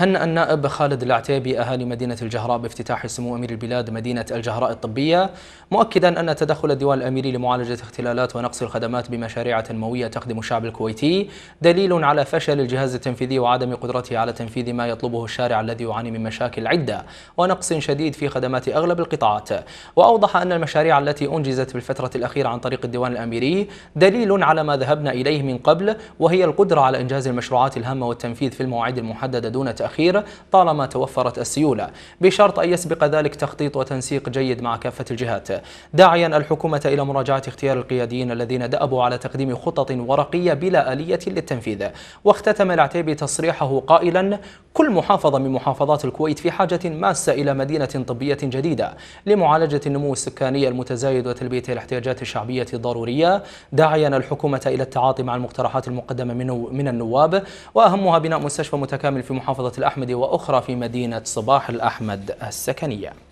هنأ النائب خالد العتيبي أهالي مدينة الجهراء بافتتاح سمو أمير البلاد مدينة الجهراء الطبية مؤكدا أن تدخل الديوان الأميري لمعالجة اختلالات ونقص الخدمات بمشاريع تنموية تخدم الشعب الكويتي دليل على فشل الجهاز التنفيذي وعدم قدرته على تنفيذ ما يطلبه الشارع الذي يعاني من مشاكل عدة ونقص شديد في خدمات أغلب القطاعات وأوضح أن المشاريع التي أنجزت بالفترة الأخيرة عن طريق الديوان الأميري دليل على ما ذهبنا إليه من قبل وهي القدرة على إنجاز المشروعات الهامة والتنفيذ في المواعيد المحددة دون تأخير الأخير طالما توفرت السيولة بشرط أن يسبق ذلك تخطيط وتنسيق جيد مع كافة الجهات داعيا الحكومة إلى مراجعة اختيار القياديين الذين دأبوا على تقديم خطط ورقية بلا آلية للتنفيذ واختتم العتيبي تصريحه قائلا كل محافظة من محافظات الكويت في حاجة ماسة إلى مدينة طبية جديدة لمعالجة النمو السكاني المتزايد وتلبية الاحتياجات الشعبية الضرورية داعيا الحكومة إلى التعاطي مع المقترحات المقدمة من النواب وأهمها بناء مستشفى متكامل في محافظة الأحمد وأخرى في مدينة صباح الأحمد السكنية